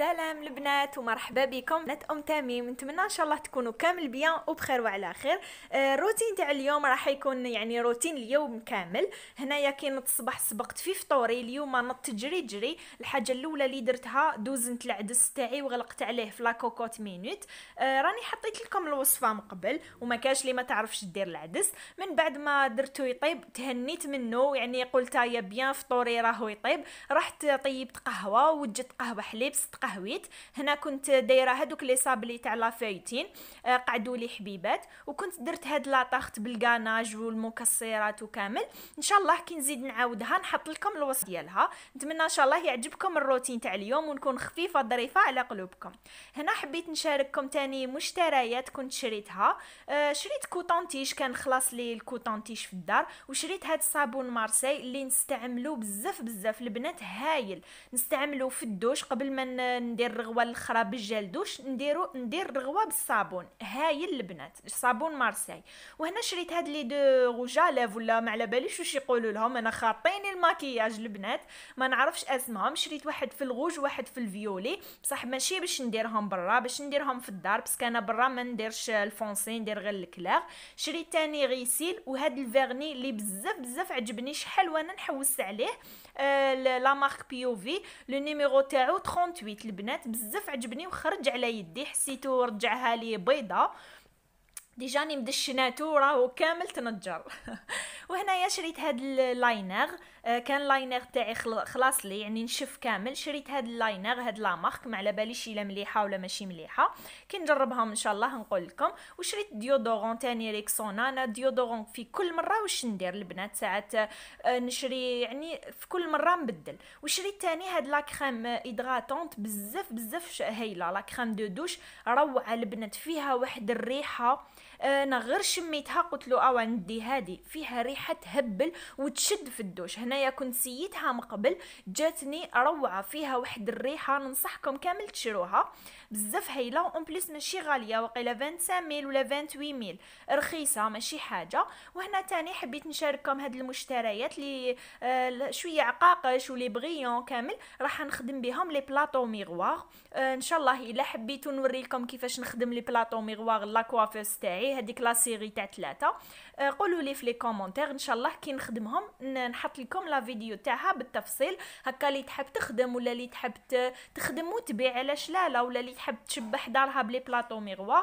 السلام البنات ومرحبا بكم بنات ام تميم نتمنى ان شاء الله تكونوا كامل بيان وبخير وعلى خير الروتين آه، تاع اليوم راح يكون يعني روتين اليوم كامل هنايا كي الصباح سبقت في فطوري اليوم نط تجري جري الحاجه الاولى اللي درتها دوزنت العدس تاعي وغلقت عليه في لاكوكوت مينوت آه، راني حطيت لكم الوصفه من قبل وما كاش اللي ما تعرفش دير العدس من بعد ما درته يطيب تهنيت منه يعني قلت يا بيان فطوري راهو يطيب رحت طيبت قهوه وجدت قهوه حليب صدق قهويت هنا كنت دايره هذوك لي صابلي تاع لافايتين آه، قعدوا لي حبيبات وكنت درت هاد لاطاخت بالكاناج والمكسرات وكامل ان شاء الله كي نزيد نعاودها نحط لكم الوصف ديالها نتمنى ان شاء الله يعجبكم الروتين تاع اليوم ونكون خفيفه ظريفه على قلوبكم هنا حبيت نشارككم تاني مشتريات كنت شريتها آه، شريت كوتونتيش كان خلاص لي الكوتونتيش في الدار وشريت هاد صابون مارسي اللي نستعملو بزاف بزاف البنات هايل نستعملو في الدوش قبل ما ندير الرغوه الاخرى واش نديرو ندير الرغوه بالصابون هايل البنات صابون مارساي وهنا شريت هاد لي دو روجا لاف ولا ما على باليش واش يقولوا لهم انا خاطين الماكياج البنات ما نعرفش اسمهم شريت واحد في الغوج واحد في الفيولي بصح ماشي باش نديرهم برا باش نديرهم في الدار بس انا برا ما نديرش الفونسي ندير غير الكلاغ شريت تاني غيسيل وهاد الفيرني اللي بزاف بزاف عجبني شحال وانا نحوس عليه آه لا مارك بيوفي لو نيميرو تاعو 38 البنات بزاف عجبني وخرج على يدي حسيتو رجعها لي بيضه ديجاني مدشناتو راهو كامل تنجر وهنايا شريت هاد اللاينر آه، كان لاينر تاعي خلاص لي يعني نشف كامل شريت هاد اللاينر هاد لامارك مارك ما على باليش الا مليحه ولا ماشي مليحه كي نجربهم ان شاء الله نقول لكم وشريت ديودورون تاني ريكسونا انا ديودورون في كل مره واش ندير البنات ساعات آه، نشري يعني في كل مره نبدل وشريت تاني هاد لاكريم ايدراتونت ايدغاتونت بزاف بزاف هايله لاكريم دو دوش روعه البنات فيها واحد الريحه آه، انا غير شميتها قلت له اوا ندي هادي فيها ريحه تهبل وتشد في الدوش هنا انايا كنت سيتها من قبل جاتني روعه فيها واحد الريحه ننصحكم كامل تشروها بزاف هايله اون بليس ماشي غاليه واقيلا 25 ميل ولا 28 ميل رخيصه ماشي حاجه وهنا تاني حبيت نشارككم هاد المشتريات اللي آه شويه عقاقش ولي بغيون كامل راح نخدم بهم لي بلاطو ميغوار آه ان شاء الله الا حبيتو نوريكم كيفاش نخدم لي بلاطو ميغوار لا كوافيس تاعي هذيك لا سيري تاع ثلاثه آه قولوا لي في لي كومونتير ان شاء الله كي نخدمهم نحط لكم لا فيديو تاعها بالتفصيل هكا اللي تحب تخدم ولا اللي تحب تخدم وتبيع علاش لا لا ولا اللي تحب تشبح دارها بلي بلاطو ميغوا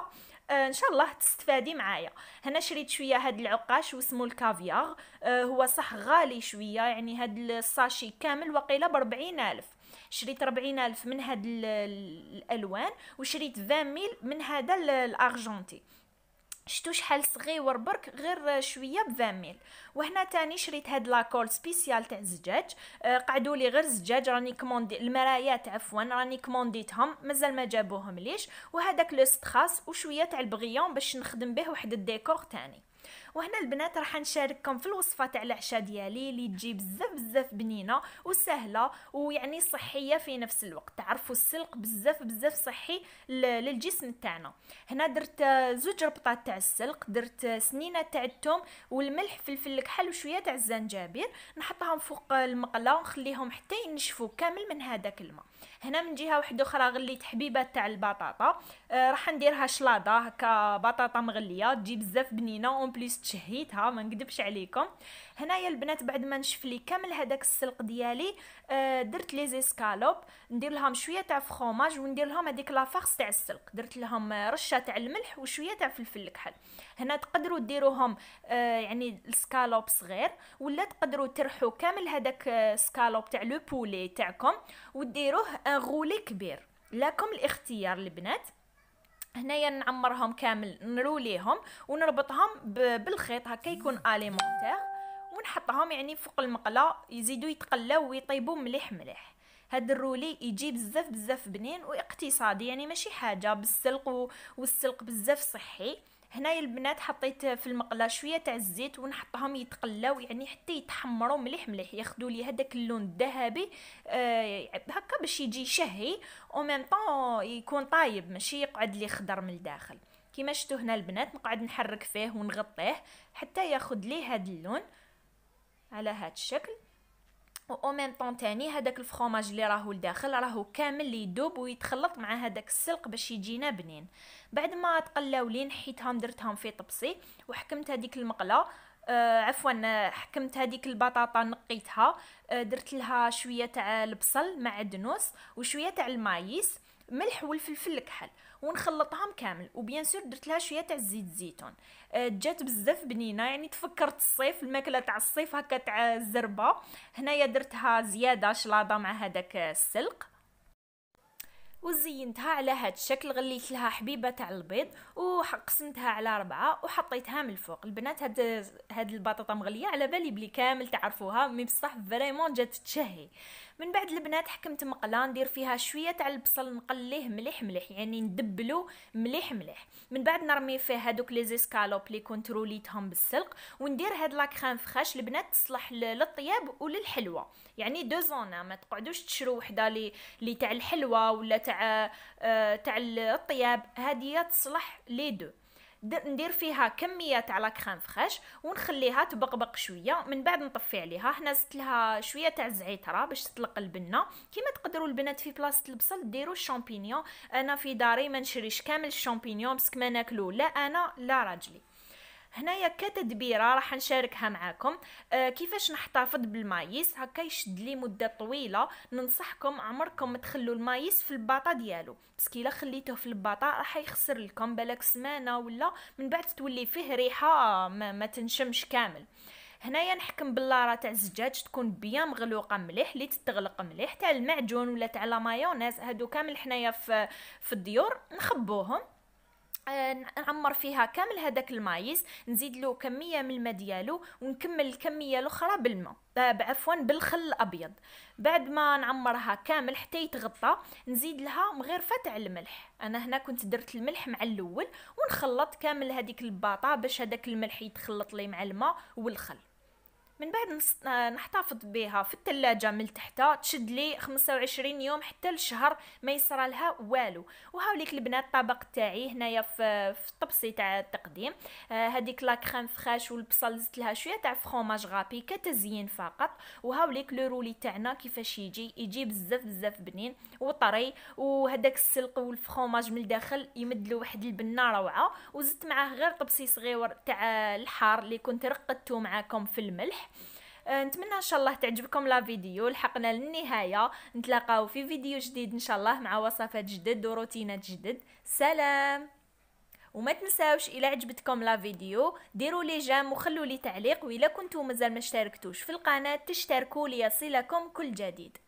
آه، ان شاء الله تستفادي معايا هنا شريت شويه هاد العقاش واسمه الكافيار آه هو صح غالي شويه يعني هاد الساشي كامل وقيله بربعين الف شريت ربعين الف من هاد الالوان وشريت 20000 ميل من هذا الارجنتي شتو شحال صغيور برك غير شويه ب 20000 وهنا تاني شريت هاد لاكول سبيسيال تاع الزجاج آه، قعدوا لي غير الزجاج راني كوموندي المرايات عفوا راني كومونديتهم مازال ما جابوهم ليش وهذاك لو ستراس وشويه تاع البغيون باش نخدم به واحد الديكور تاني وهنا البنات راح نشارككم في الوصفه تاع العشاء ديالي اللي تجي بزاف بزاف بنينه وسهله ويعني صحيه في نفس الوقت تعرفوا السلق بزاف بزاف صحي للجسم تاعنا هنا درت زوج ربطات تاع السلق درت سنينه تاع الثوم والملح فلفل كحل وشويه تاع الزنجبير نحطهم فوق المقله ونخليهم حتى ينشفوا كامل من هذاك الماء هنا من جهه واحده اخرى غليت حبيبه تاع البطاطا آه راح نديرها شلاضه هكا بطاطا مغليه تجي بزاف بنينه بليس تشهيتها ما نكذبش عليكم هنايا البنات بعد ما نشف لي كامل هذاك السلق ديالي آه درت لي زيسكالوب ندير لهم شويه تاع فخوماج وندير لهم هذيك لافارس تاع السلق درت لهم آه، رشه تاع الملح وشويه تاع فلفل الكحل هنا تقدروا ديروهم آه يعني السكالوب صغير ولا تقدروا ترحوا كامل هذاك آه، سكالوب تاع لو بولي تاعكم وديروه ان آه، غولي كبير لكم الاختيار البنات هنايا نعمرهم كامل نروليهم ونربطهم بالخيط هكا يكون اليمونتير ونحطهم يعني فوق المقله يزيدوا يتقلاو ويطيبوا مليح مليح هاد الرولي يجي بزاف بزاف بنين واقتصادي يعني ماشي حاجه بالسلق والسلق بزاف صحي هنايا البنات حطيت في المقله شويه تاع الزيت ونحطهم يتقلاو يعني حتى يتحمروا مليح مليح ياخذوا لي هذاك اللون الذهبي آه هكا باش يجي شهي او مام طو يكون طايب ماشي يقعد لي خضر من الداخل كيما شفتوا هنا البنات نقعد نحرك فيه ونغطيه حتى ياخذ لي هذا اللون على هذا الشكل او ميم طون تاني هذاك الفخوماج اللي راهو لداخل راهو كامل يدوب ويتخلط مع هذاك السلق باش يجينا بنين بعد ما تقلاو لي نحيتهم درتهم في طبسي وحكمت هذيك المقله آه عفوا حكمت هذيك البطاطا نقيتها آه درت لها شويه تاع البصل مع الدنوس وشويه تاع المايس ملح والفلفل الكحل ونخلطهم كامل وبيان سور درت لها شويه تاع زيت الزيتون آه، جات بزاف بنينه يعني تفكرت الصيف الماكله تاع الصيف هكا تاع الزربه هنايا درتها زياده شلاضه مع هذاك السلق وزينتها على هاد الشكل غليت لها حبيبه تاع البيض وقسمتها على ربعة وحطيتها من الفوق البنات هاد هاد البطاطا مغليه على بالي بلي كامل تعرفوها مي بصح فريمون جات تشهي من بعد البنات حكمت مقله ندير فيها شويه تاع البصل نقليه مليح مليح يعني ندبلو مليح مليح من بعد نرمي فيه هذوك لي زيسكالوب لي كونتروليتهم بالسلق وندير هاد لاكريم فخاش البنات تصلح للطياب وللحلوه يعني دو زون ما تقعدوش تشرو وحده لي لي تاع الحلوى ولا تاع آه، تاع الطياب هادي تصلح لي دو ندير فيها كميه تاع لا كريم فريش ونخليها تبقبق شويه من بعد نطفي عليها هنا زدت لها شويه تاع الزعتر باش تطلق البنه كيما تقدروا البنات في بلاصه البصل ديروا الشامبينيون انا في داري ما نشريش كامل الشامبينيون باسكو ما ناكلو لا انا لا راجلي هنايا كتدبيره راح نشاركها معاكم آه كيفاش نحتفظ بالمايس هكا يشد لي مده طويله ننصحكم عمركم ما تخلوا المايس في الباطا ديالو باسكو الا خليته في الباطا راح يخسر لكم بالك سمانه ولا من بعد تولي فيه ريحه ما, ما تنشمش كامل هنايا نحكم باللارة تاع الزجاج تكون بيان مغلوقه مليح اللي تتغلق مليح تاع المعجون ولا تاع لا مايونيز هادو كامل حنايا في في الديور نخبوهم آه، نعمر فيها كامل هذاك المايس نزيد له كميه من الماء ديالو ونكمل الكميه الاخرى بالماء آه، عفوا بالخل الابيض بعد ما نعمرها كامل حتى يتغطى نزيد لها مغرفه تاع الملح انا هنا كنت درت الملح مع الاول ونخلط كامل هذيك الباطه باش هذاك الملح يتخلط لي مع الماء والخل من بعد نحتفظ بها في الثلاجة من تحتها تشد لي 25 يوم حتى لشهر ما يصرى لها والو وهاوليك البنات الطبق تاعي هنايا في في الطبسي تاع التقديم هذيك آه، لا كريم فريش والبصل زدت لها شويه تاع فخوماج غابي كتزيين فقط وهاوليك لو رولي تاعنا كيفاش يجي يجي بزاف بزاف بنين وطري وهداك السلق والفرماج من الداخل يمد له واحد البنه روعه وزدت معاه غير طبسي صغير تاع الحار اللي كنت رقدته معاكم في الملح أه، نتمنى ان شاء الله تعجبكم لا فيديو لحقنا للنهايه نتلاقاو في فيديو جديد ان شاء الله مع وصفات جدد وروتينات جدد سلام وما تنساوش الى عجبتكم لا فيديو ديروا لي جام وخلوا لي تعليق والا كنتو مازال ما اشتركتوش في القناه تشتركوا ليصلكم كل جديد